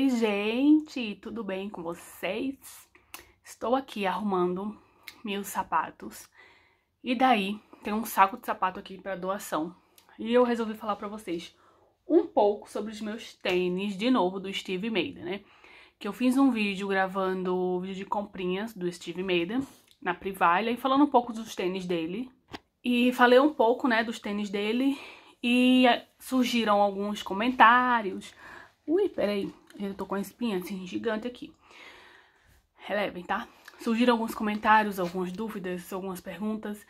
Oi, gente, tudo bem com vocês? Estou aqui arrumando meus sapatos. E daí, tem um saco de sapato aqui para doação. E eu resolvi falar para vocês um pouco sobre os meus tênis, de novo, do Steve Maida, né? Que eu fiz um vídeo gravando o vídeo de comprinhas do Steve Maida, na Privalha, e falando um pouco dos tênis dele. E falei um pouco, né, dos tênis dele, e eh, surgiram alguns comentários, Ui, peraí. Eu tô com a espinha, assim, gigante aqui. Relevem, tá? Surgiram alguns comentários, algumas dúvidas, algumas perguntas.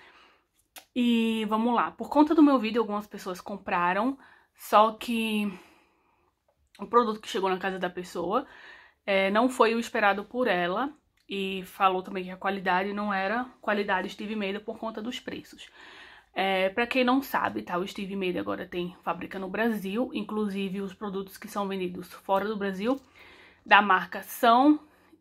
E vamos lá. Por conta do meu vídeo, algumas pessoas compraram, só que o produto que chegou na casa da pessoa é, não foi o esperado por ela. E falou também que a qualidade não era qualidade, estive medo por conta dos preços. É, para quem não sabe, tá? O Steve Made agora tem fábrica no Brasil, inclusive os produtos que são vendidos fora do Brasil da marca são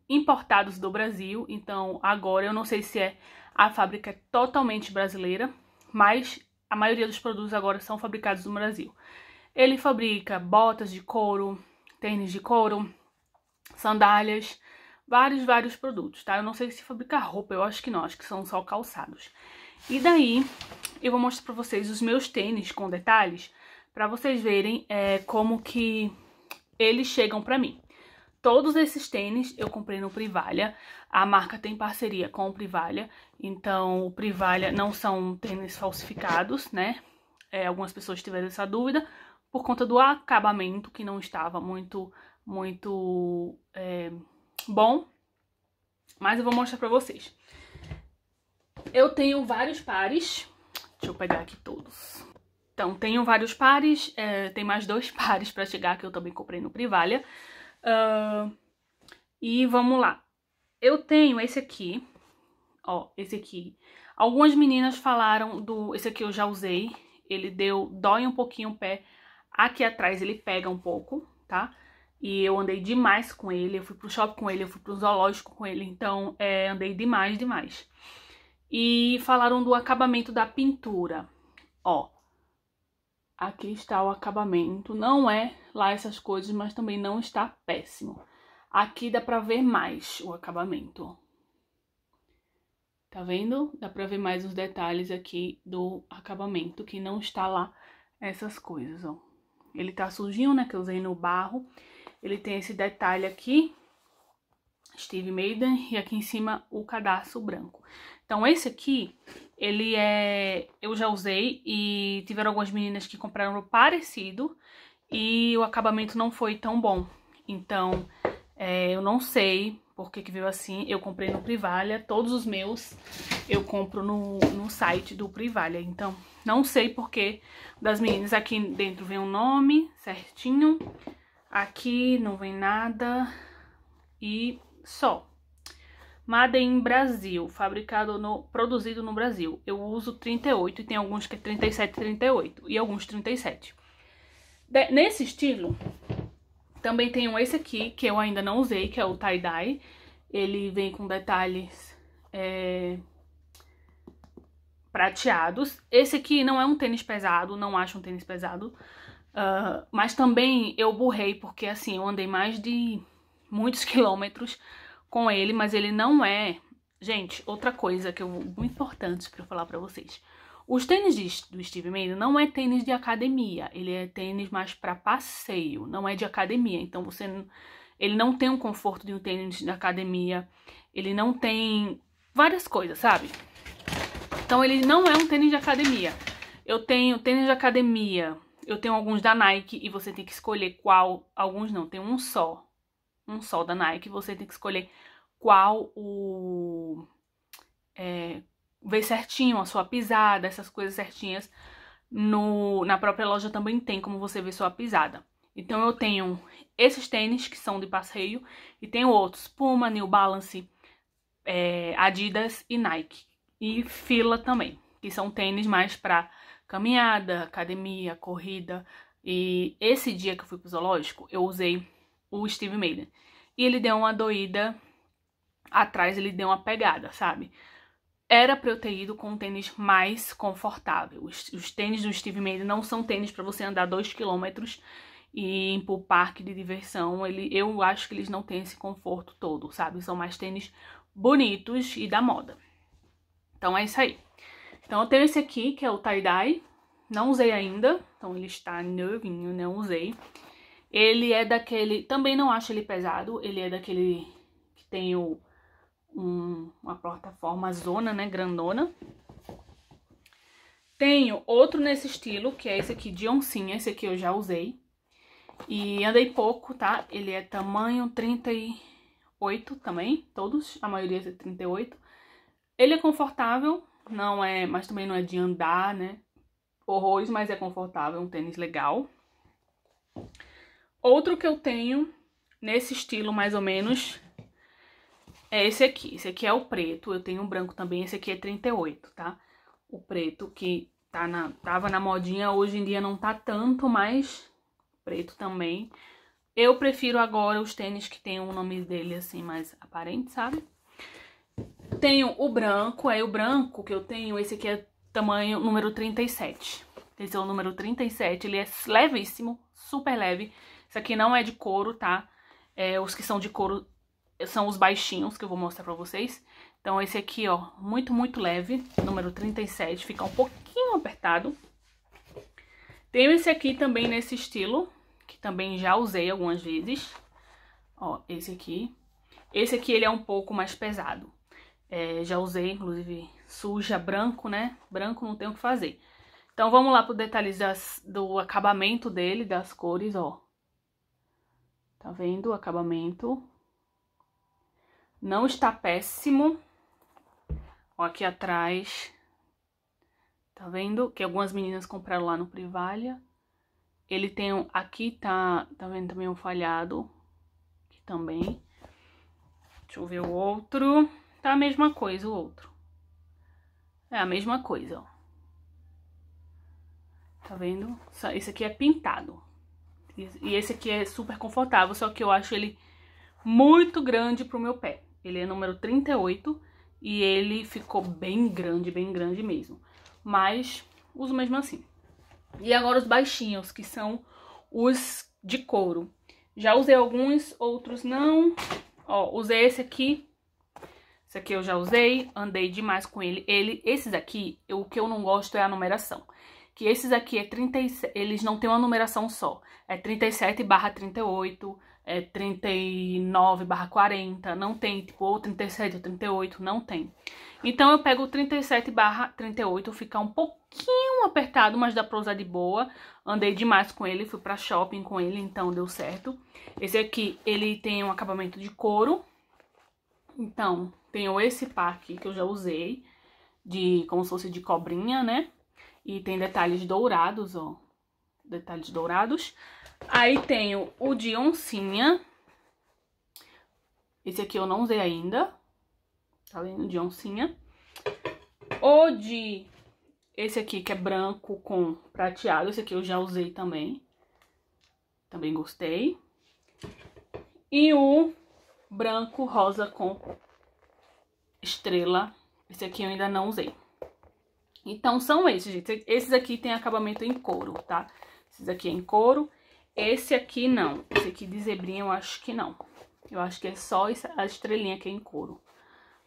importados do Brasil, então agora eu não sei se é a fábrica é totalmente brasileira, mas a maioria dos produtos agora são fabricados no Brasil. Ele fabrica botas de couro, tênis de couro, sandálias, vários, vários produtos, tá? Eu não sei se fabrica roupa, eu acho que não, acho que são só calçados. E daí eu vou mostrar pra vocês os meus tênis com detalhes, pra vocês verem é, como que eles chegam pra mim. Todos esses tênis eu comprei no Privalha, a marca tem parceria com o Privalha, então o Privalha não são tênis falsificados, né? É, algumas pessoas tiveram essa dúvida por conta do acabamento que não estava muito, muito é, bom, mas eu vou mostrar pra vocês. Eu tenho vários pares. Deixa eu pegar aqui todos. Então, tenho vários pares. É, tem mais dois pares pra chegar, que eu também comprei no Privalha. Uh, e vamos lá. Eu tenho esse aqui. Ó, esse aqui. Algumas meninas falaram do... Esse aqui eu já usei. Ele deu... Dói um pouquinho o pé. Aqui atrás ele pega um pouco, tá? E eu andei demais com ele. Eu fui pro shopping com ele. Eu fui pro zoológico com ele. Então, é, andei demais, demais e falaram do acabamento da pintura. Ó, aqui está o acabamento. Não é lá essas coisas, mas também não está péssimo. Aqui dá pra ver mais o acabamento. Tá vendo? Dá pra ver mais os detalhes aqui do acabamento, que não está lá essas coisas, ó. Ele tá sujinho, né, que eu usei no barro. Ele tem esse detalhe aqui, Steve Maiden e aqui em cima o cadastro branco. Então esse aqui, ele é... eu já usei e tiveram algumas meninas que compraram o parecido e o acabamento não foi tão bom. Então é, eu não sei por que, que veio assim, eu comprei no Privalha, todos os meus eu compro no, no site do Privalha, então não sei por que das meninas. Aqui dentro vem o um nome certinho, aqui não vem nada e só. Made in Brasil, fabricado no, produzido no Brasil. Eu uso 38 e tem alguns que é 37, 38 e alguns 37. De, nesse estilo, também tem um esse aqui que eu ainda não usei, que é o tie-dye. Ele vem com detalhes é, prateados. Esse aqui não é um tênis pesado, não acho um tênis pesado. Uh, mas também eu burrei, porque assim, eu andei mais de muitos quilômetros com ele, mas ele não é. Gente, outra coisa que eu muito importante para falar para vocês. Os tênis de, do Steve Mayer não é tênis de academia, ele é tênis mais para passeio, não é de academia. Então você ele não tem o conforto de um tênis de academia, ele não tem várias coisas, sabe? Então ele não é um tênis de academia. Eu tenho tênis de academia, eu tenho alguns da Nike e você tem que escolher qual, alguns não, tem um só um sol da Nike, você tem que escolher qual o. É, ver certinho a sua pisada, essas coisas certinhas. No, na própria loja também tem como você ver sua pisada. Então eu tenho esses tênis que são de passeio e tenho outros, Puma, New Balance, é, Adidas e Nike. E Fila também, que são tênis mais para caminhada, academia, corrida. E esse dia que eu fui pro zoológico, eu usei o Steve Maiden. E ele deu uma doída atrás, ele deu uma pegada, sabe? Era pra eu ter ido com um tênis mais confortável. Os, os tênis do Steve Maiden não são tênis para você andar 2 km e ir pro parque de diversão. Ele, eu acho que eles não têm esse conforto todo, sabe? São mais tênis bonitos e da moda. Então é isso aí. Então eu tenho esse aqui, que é o tie-dye. Não usei ainda, então ele está novinho, não usei. Ele é daquele. Também não acho ele pesado, ele é daquele que tem o, um, uma plataforma zona, né? Grandona. Tenho outro nesse estilo, que é esse aqui de oncinha, esse aqui eu já usei. E andei pouco, tá? Ele é tamanho 38 também, todos, a maioria é 38. Ele é confortável, não é, mas também não é de andar, né? Horrores, mas é confortável, um tênis legal. Outro que eu tenho, nesse estilo mais ou menos, é esse aqui. Esse aqui é o preto, eu tenho um branco também, esse aqui é 38, tá? O preto que tá na, tava na modinha, hoje em dia não tá tanto, mas preto também. Eu prefiro agora os tênis que tem o nome dele assim mais aparente, sabe? Tenho o branco, aí o branco que eu tenho, esse aqui é tamanho número 37. Esse é o número 37, ele é levíssimo, super leve. Isso aqui não é de couro, tá? É, os que são de couro são os baixinhos que eu vou mostrar pra vocês. Então esse aqui, ó, muito, muito leve, número 37, fica um pouquinho apertado. Tenho esse aqui também nesse estilo, que também já usei algumas vezes. Ó, esse aqui. Esse aqui, ele é um pouco mais pesado. É, já usei, inclusive, suja, branco, né? Branco não tem o que fazer. Então, vamos lá pro detalhe das, do acabamento dele, das cores, ó. Tá vendo o acabamento? Não está péssimo. Ó, aqui atrás. Tá vendo? Que algumas meninas compraram lá no Privalha. Ele tem um... Aqui tá, tá vendo também um falhado. Aqui também. Deixa eu ver o outro. Tá a mesma coisa o outro. É a mesma coisa, ó. Tá vendo? Isso aqui é pintado. E esse aqui é super confortável, só que eu acho ele muito grande pro meu pé. Ele é número 38 e ele ficou bem grande, bem grande mesmo. Mas uso mesmo assim. E agora os baixinhos, que são os de couro. Já usei alguns, outros não. Ó, usei esse aqui. Esse aqui eu já usei, andei demais com ele. Ele, esses aqui, eu, o que eu não gosto é a numeração que esses aqui é 37, eles não têm uma numeração só. É 37 barra 38, é 39 barra 40, não tem, tipo, ou 37 ou 38, não tem. Então, eu pego o 37 barra 38, fica um pouquinho apertado, mas dá pra usar de boa. Andei demais com ele, fui pra shopping com ele, então deu certo. Esse aqui, ele tem um acabamento de couro. Então, tenho esse par aqui que eu já usei, de, como se fosse de cobrinha, né? E tem detalhes dourados, ó. Detalhes dourados. Aí tenho o de oncinha. Esse aqui eu não usei ainda. Tá vendo? De oncinha. O de... Esse aqui que é branco com prateado. Esse aqui eu já usei também. Também gostei. E o branco rosa com estrela. Esse aqui eu ainda não usei. Então, são esses, gente. Esses aqui tem acabamento em couro, tá? Esses aqui é em couro. Esse aqui não. Esse aqui de zebrinha eu acho que não. Eu acho que é só a estrelinha que é em couro.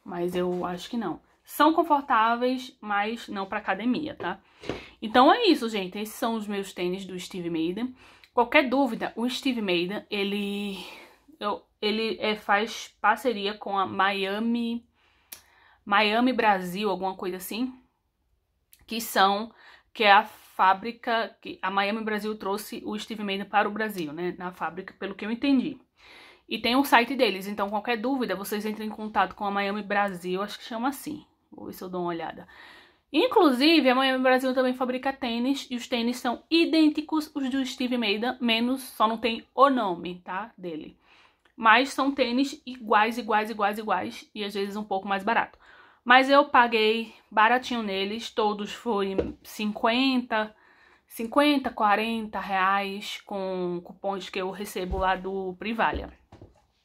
Mas eu acho que não. São confortáveis, mas não para academia, tá? Então é isso, gente. Esses são os meus tênis do Steve Maiden. Qualquer dúvida, o Steve Maiden, ele, eu, ele é, faz parceria com a Miami, Miami Brasil, alguma coisa assim que são que é a fábrica que a Miami Brasil trouxe o Steve Maiden para o Brasil, né, na fábrica, pelo que eu entendi. E tem o site deles, então qualquer dúvida, vocês entrem em contato com a Miami Brasil, acho que chama assim. Vou ver se eu dou uma olhada. Inclusive, a Miami Brasil também fabrica tênis e os tênis são idênticos os do Steve Maiden, menos só não tem o nome, tá, dele. Mas são tênis iguais, iguais, iguais, iguais e às vezes um pouco mais barato. Mas eu paguei baratinho neles, todos foi 50, 50, 40 reais com cupons que eu recebo lá do Privalha.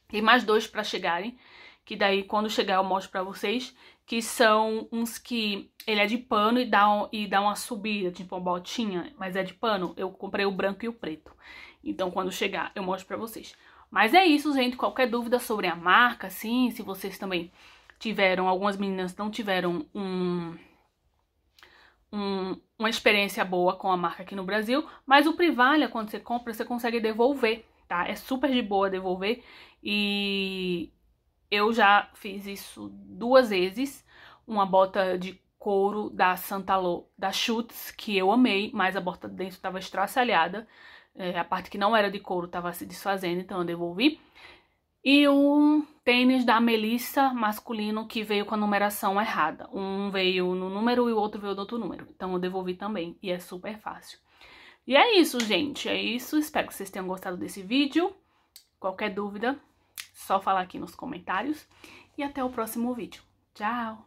Tem mais dois para chegarem, que daí quando chegar eu mostro para vocês, que são uns que ele é de pano e dá, um, e dá uma subida, tipo uma botinha, mas é de pano. Eu comprei o branco e o preto. Então quando chegar eu mostro para vocês. Mas é isso, gente. Qualquer dúvida sobre a marca, sim, se vocês também tiveram, algumas meninas não tiveram um, um, uma experiência boa com a marca aqui no Brasil, mas o Privalha, quando você compra, você consegue devolver, tá? É super de boa devolver e eu já fiz isso duas vezes, uma bota de couro da Santalô, da Schutz, que eu amei, mas a bota dentro estava estraçalhada, é, a parte que não era de couro estava se desfazendo, então eu devolvi. E um tênis da Melissa masculino que veio com a numeração errada. Um veio no número e o outro veio do outro número. Então eu devolvi também e é super fácil. E é isso, gente. É isso. Espero que vocês tenham gostado desse vídeo. Qualquer dúvida, só falar aqui nos comentários. E até o próximo vídeo. Tchau!